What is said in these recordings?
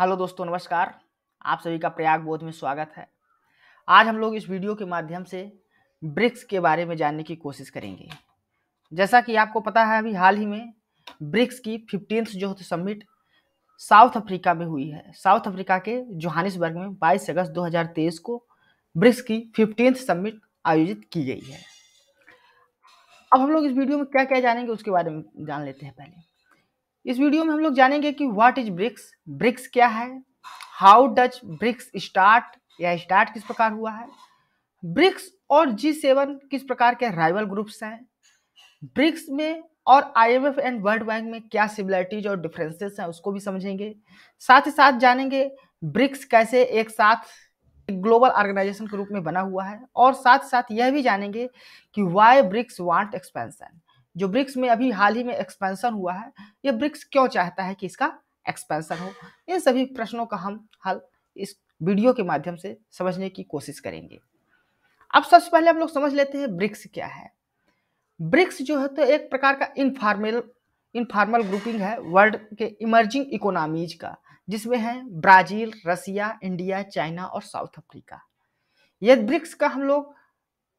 hello दोस्तों नमस्कार आप सभी का प्रयाग बोध में स्वागत है आज हम लोग इस वीडियो के माध्यम से ब्रिक्स के बारे में जानने की कोशिश करेंगे जैसा कि आपको पता है अभी हाल ही में ब्रिक्स की फिफ्टींथ जो समिट साउथ अफ्रीका में हुई है साउथ अफ्रीका के जोहानिसबर्ग में 22 अगस्त 2023 को ब्रिक्स की फिफ्टींथ समिट आयोजित की गई है अब हम लोग इस वीडियो में क्या क्या जानेंगे उसके बारे में जान लेते हैं पहले इस वीडियो में हम लोग जानेंगे कि व्हाट इज ब्रिक्स ब्रिक्स क्या है हाउ डच ब्रिक्स स्टार्ट या स्टार्ट किस प्रकार हुआ है ब्रिक्स और जी सेवन किस प्रकार के राइवल ग्रुप्स हैं ब्रिक्स में और आईएमएफ एंड वर्ल्ड बैंक में क्या सिमिलरिटीज और डिफरेंसेस हैं उसको भी समझेंगे साथ ही साथ जानेंगे ब्रिक्स कैसे एक साथ ग्लोबल ऑर्गेनाइजेशन के रूप में बना हुआ है और साथ साथ यह भी जानेंगे कि वाई ब्रिक्स वांट एक्सपेंशन जो ब्रिक्स में अभी हाल ही में एक्सपेंशन हुआ है ये ब्रिक्स क्यों चाहता है कि इसका एक्सपेंशन हो इन सभी प्रश्नों का हम हल इस वीडियो के माध्यम से समझने की कोशिश करेंगे अब सबसे पहले हम लोग समझ लेते हैं ब्रिक्स क्या है ब्रिक्स जो है तो एक प्रकार का इनफॉर्मल इनफॉर्मल ग्रुपिंग है वर्ल्ड के इमर्जिंग इकोनॉमीज का जिसमें है ब्राज़ील रसिया इंडिया चाइना और साउथ अफ्रीका यदि ब्रिक्स का हम लोग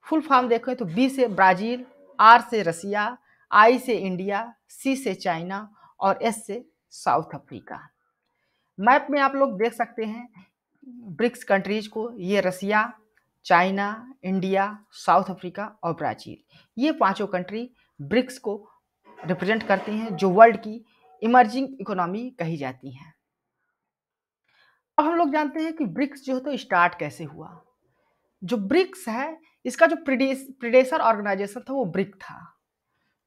फुल फॉर्म देखें तो बी से ब्राज़ील आर से रसिया आई से इंडिया सी से चाइना और एस से साउथ अफ्रीका मैप में आप लोग देख सकते हैं ब्रिक्स कंट्रीज को ये Russia China India South Africa और ब्राज़ील ये पांचों कंट्री ब्रिक्स को रिप्रेजेंट करती हैं जो वर्ल्ड की इमर्जिंग इकोनॉमी कही जाती हैं अब हम लोग जानते हैं कि ब्रिक्स जो है तो स्टार्ट कैसे हुआ जो ब्रिक्स है इसका जो प्रिडेस प्रिडेसर ऑर्गेनाइजेशन था वो ब्रिक था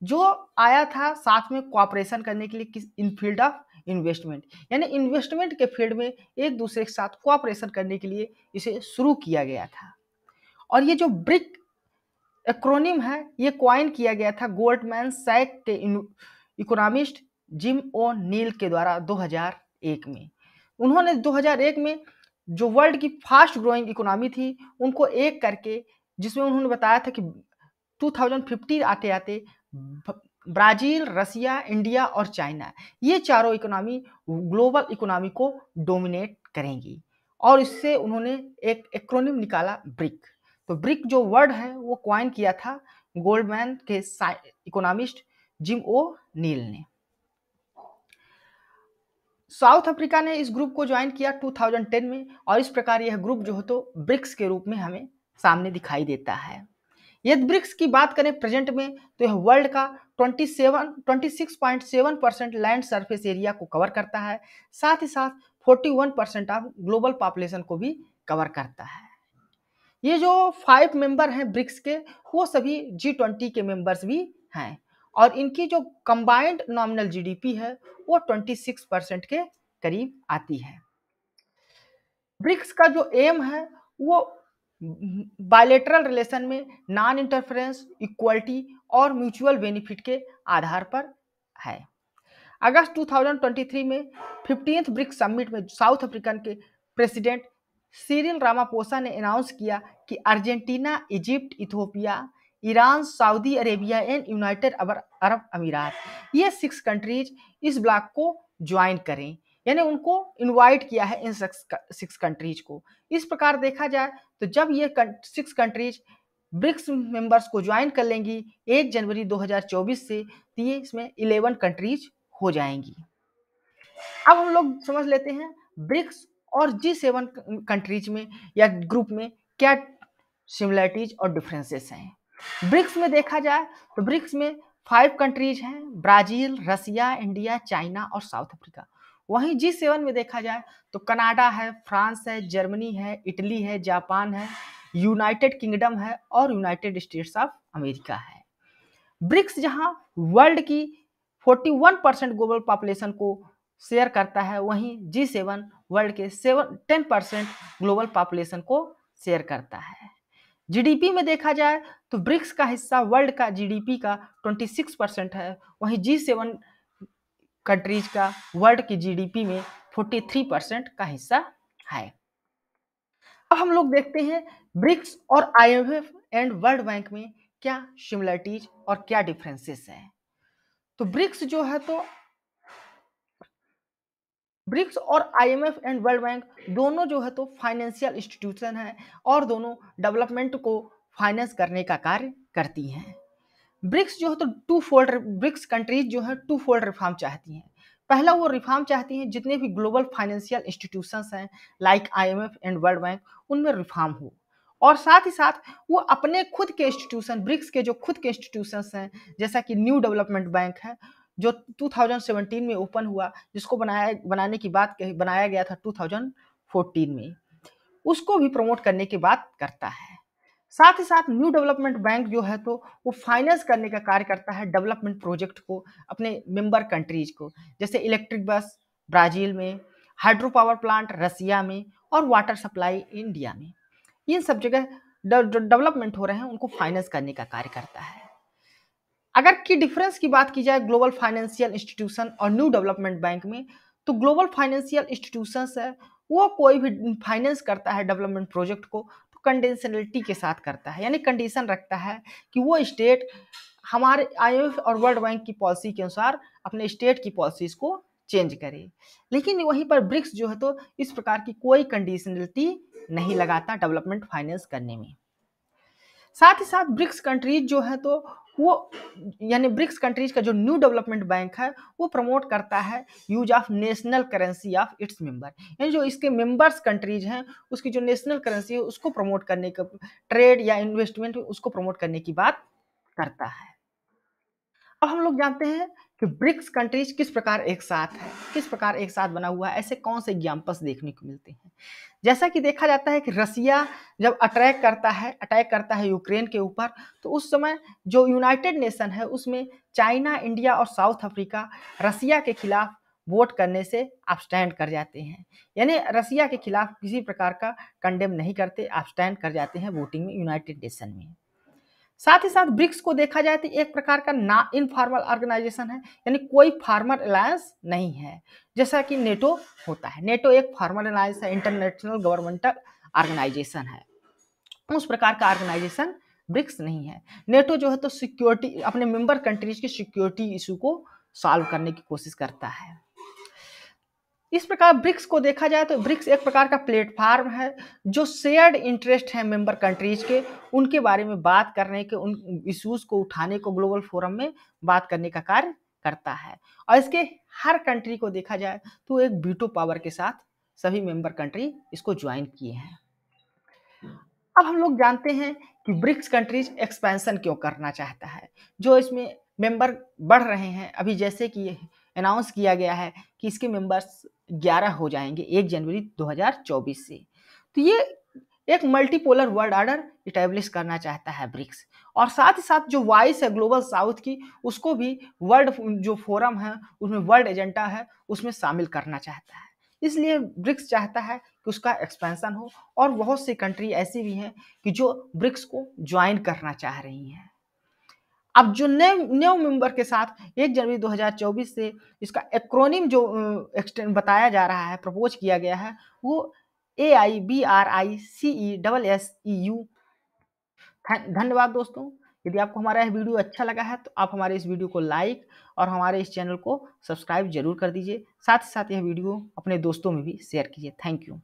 जो आया था साथ में कॉपरेशन करने के लिए किस इन फील्ड ऑफ इन्वेस्टमेंट यानी इन्वेस्टमेंट के फील्ड में एक दूसरे के साथ कॉपरेशन करने के लिए इसे शुरू किया गया था और ये जो ब्रिक एक्रोनिम है ये क्वाइन किया गया था गोल्डमैन सैक के इकोनॉमिस्ट जिम ओ नील के द्वारा 2001 में उन्होंने 2001 में जो वर्ल्ड की फास्ट ग्रोइंग इकोनॉमी थी उनको एक करके जिसमें उन्होंने बताया था कि 2050 आते आते ब्राजील रसिया इंडिया और चाइना ये चारों इकोनॉमी ग्लोबल इकोनॉमी को डोमिनेट करेंगी और इससे उन्होंने एक एक्रोनिम निकाला ब्रिक तो ब्रिक जो वर्ड है वो क्वाइन किया था गोल्डमैन के इकोनॉमिस्ट जिम ओ नील ने साउथ अफ्रीका ने इस ग्रुप को ज्वाइन किया 2010 में और इस प्रकार यह ग्रुप जो हो तो ब्रिक्स के रूप में हमें सामने दिखाई देता है यदि ब्रिक्स की बात करें प्रेजेंट में तो यह वर्ल्ड का 27 26.7 परसेंट लैंड सरफेस एरिया को कवर करता है साथ ही साथ 41 परसेंट ऑफ ग्लोबल पॉपुलेशन को भी कवर करता है ये जो फाइव मेंबर हैं ब्रिक्स के वो सभी जी ट्वेंटी के मेंबर्स भी हैं और इनकी जो कंबाइंड नॉमिनल जीडीपी है वो 26 परसेंट के करीब आती है ब्रिक्स का जो एम है वो बायलेटरल रिलेशन में नॉन इंटरफेरेंस इक्वलिटी और म्यूचुअल बेनिफिट के आधार पर है अगस्त 2023 में फिफ्टींथ ब्रिक्स समिट में साउथ अफ्रीकन के प्रेसिडेंट सीरिल रामापोसा ने अनाउंस किया कि Argentina Egypt Ethiopia Iran Saudi Arabia and United Arab Emirates ये सिक्स कंट्रीज इस ब्लॉक को ज्वाइन करें यानी उनको इनवाइट किया है इन सिक्स कंट्रीज को इस प्रकार देखा जाए तो जब ये सिक्स कंट्रीज ब्रिक्स मेंबर्स को ज्वाइन कर लेंगी एक जनवरी 2024 से तो ये इसमें इलेवन कंट्रीज हो जाएंगी अब हम लोग समझ लेते हैं ब्रिक्स और जी सेवन कंट्रीज में या ग्रुप में क्या सिमिलरिटीज और डिफरेंसेस हैं ब्रिक्स में देखा जाए तो ब्रिक्स में फाइव कंट्रीज हैं ब्राज़ील रसिया इंडिया चाइना और साउथ अफ्रीका वहीं जी सेवन में देखा जाए तो कनाडा है फ्रांस है जर्मनी है इटली है जापान है यूनाइटेड किंगडम है और यूनाइटेड स्टेट्स ऑफ अमेरिका है ब्रिक्स जहां वर्ल्ड की 41 परसेंट ग्लोबल पॉपुलेशन को शेयर करता है वहीं जी सेवन वर्ल्ड के seven ten percent global population को शेयर करता है जीडीपी में देखा जाए तो ब्रिक्स का हिस्सा वर्ल्ड का जीडीपी का 26 परसेंट है वहीं जी सेवन कंट्रीज का वर्ल्ड की जीडीपी में 43 परसेंट का हिस्सा है अब हम लोग देखते हैं ब्रिक्स और आईएमएफ एंड वर्ल्ड बैंक में क्या सिमिलरिटीज और क्या डिफरेंसेस है तो ब्रिक्स जो है तो ब्रिक्स और आईएमएफ एंड वर्ल्ड बैंक दोनों जो है तो फाइनेंशियल इंस्टीट्यूशन है और दोनों डेवलपमेंट को फाइनेंस करने का कार्य करती हैं ब्रिक्स जो है तो टू फोल्ड ब्रिक्स कंट्रीज जो है टू फोल्ड रिफॉर्म चाहती हैं पहला वो रिफॉर्म चाहती हैं जितने भी ग्लोबल फाइनेंशियल इंस्टीट्यूशंस हैं like IMF and World Bank उनमें रिफॉर्म हो और साथ ही साथ वो अपने खुद के इंस्टीट्यूशन ब्रिक्स के जो खुद के इंस्टीट्यूशंस हैं जैसा कि न्यू डेवलपमेंट बैंक है जो 2017 में ओपन हुआ जिसको बनाया बनाने की बात बनाया गया था 2014 में उसको भी प्रमोट करने की बात करता है साथ ही साथ न्यू डेवलपमेंट बैंक जो है तो वो फाइनेंस करने का कार्य करता है डेवलपमेंट प्रोजेक्ट को अपने मेंबर कंट्रीज को जैसे इलेक्ट्रिक बस ब्राज़ील में हाइड्रो पावर प्लांट रसिया में और वाटर सप्लाई इंडिया में इन सब जगह डेवलपमेंट हो रहे हैं उनको फाइनेंस करने का कार्य करता है अगर की डिफरेंस की बात की जाए ग्लोबल फाइनेंशियल इंस्टीट्यूशन और न्यू डेवलपमेंट बैंक में तो ग्लोबल फाइनेंशियल इंस्टीट्यूशंस है वो कोई भी फाइनेंस करता है डेवलपमेंट प्रोजेक्ट को कंडेंशनलिटी के साथ करता है यानी कंडीशन रखता है कि वो स्टेट हमारे आई और वर्ल्ड बैंक की पॉलिसी के अनुसार अपने स्टेट की पॉलिसीज़ को चेंज करे लेकिन वहीं पर ब्रिक्स जो है तो इस प्रकार की कोई कंडीशनलिटी नहीं लगाता डेवलपमेंट फाइनेंस करने में साथ ही साथ ब्रिक्स कंट्रीज जो है तो वो यानी ब्रिक्स कंट्रीज का जो न्यू डेवलपमेंट बैंक है वो प्रमोट करता है use of national currency of its member यानी जो इसके मेंबर्स कंट्रीज हैं उसकी जो नेशनल करेंसी है उसको प्रमोट करने का ट्रेड या इन्वेस्टमेंट उसको प्रमोट करने की बात करता है अब हम लोग जानते हैं कि ब्रिक्स कंट्रीज किस प्रकार एक साथ है किस प्रकार एक साथ बना हुआ है ऐसे कौन से एग्जाम्पल्स देखने को मिलते हैं जैसा कि देखा जाता है कि रसिया जब अटैक करता है अटैक करता है यूक्रेन के ऊपर तो उस समय जो यूनाइटेड नेशन है उसमें चाइना इंडिया और साउथ अफ्रीका रसिया के खिलाफ वोट करने से स्टैंड कर जाते हैं यानी रसिया के खिलाफ किसी प्रकार का कंडेम नहीं करते स्टैंड कर जाते हैं वोटिंग में यूनाइटेड नेशन में साथ ही साथ ब्रिक्स को देखा जाए तो एक प्रकार का ना इनफॉर्मल ऑर्गेनाइजेशन है यानी कोई फार्मर अलायंस नहीं है जैसा कि नेटो होता है नेटो एक फार्मल अलायंस है इंटरनेशनल गवर्नमेंटल ऑर्गेनाइजेशन है उस प्रकार का ऑर्गेनाइजेशन ब्रिक्स नहीं है नेटो जो है तो सिक्योरिटी अपने मेंबर कंट्रीज की सिक्योरिटी इशू को सॉल्व करने की कोशिश करता है इस प्रकार ब्रिक्स को देखा जाए तो ब्रिक्स एक प्रकार का प्लेटफार्म है जो शेयर्ड इंटरेस्ट है मेंबर कंट्रीज के उनके बारे में बात करने के उन इश्यूज को उठाने को ग्लोबल फोरम में बात करने का कार्य करता है और इसके हर कंट्री को देखा जाए तो एक बीटो पावर के साथ सभी मेंबर कंट्री इसको ज्वाइन किए हैं अब हम लोग जानते हैं कि ब्रिक्स कंट्रीज एक्सपेंशन क्यों करना चाहता है जो इसमें मेंबर बढ़ रहे हैं अभी जैसे कि अनाउंस किया गया है कि इसके मेंबर्स 11 हो जाएंगे 1 जनवरी 2024 से तो ये एक मल्टीपोलर वर्ल्ड ऑर्डर इटेब्लिश करना चाहता है ब्रिक्स और साथ ही साथ जो वॉइस है ग्लोबल साउथ की उसको भी वर्ल्ड जो फोरम है उसमें वर्ल्ड एजेंडा है उसमें शामिल करना चाहता है इसलिए ब्रिक्स चाहता है कि उसका एक्सपेंशन हो और बहुत सी कंट्री ऐसी भी हैं कि जो ब्रिक्स को ज्वाइन करना चाह रही हैं अब जो नए न्यू मेंबर के साथ एक जनवरी 2024 से इसका एक्रोनिम जो एक्सटेंड बताया जा रहा है प्रपोज किया गया है वो A I B R I C E double S E U धन्यवाद दोस्तों यदि आपको हमारा यह वीडियो अच्छा लगा है तो आप हमारे इस वीडियो को लाइक और हमारे इस चैनल को सब्सक्राइब जरूर कर दीजिए साथ ही साथ यह वीडियो अपने दोस्तों में भी शेयर कीजिए थैंक यू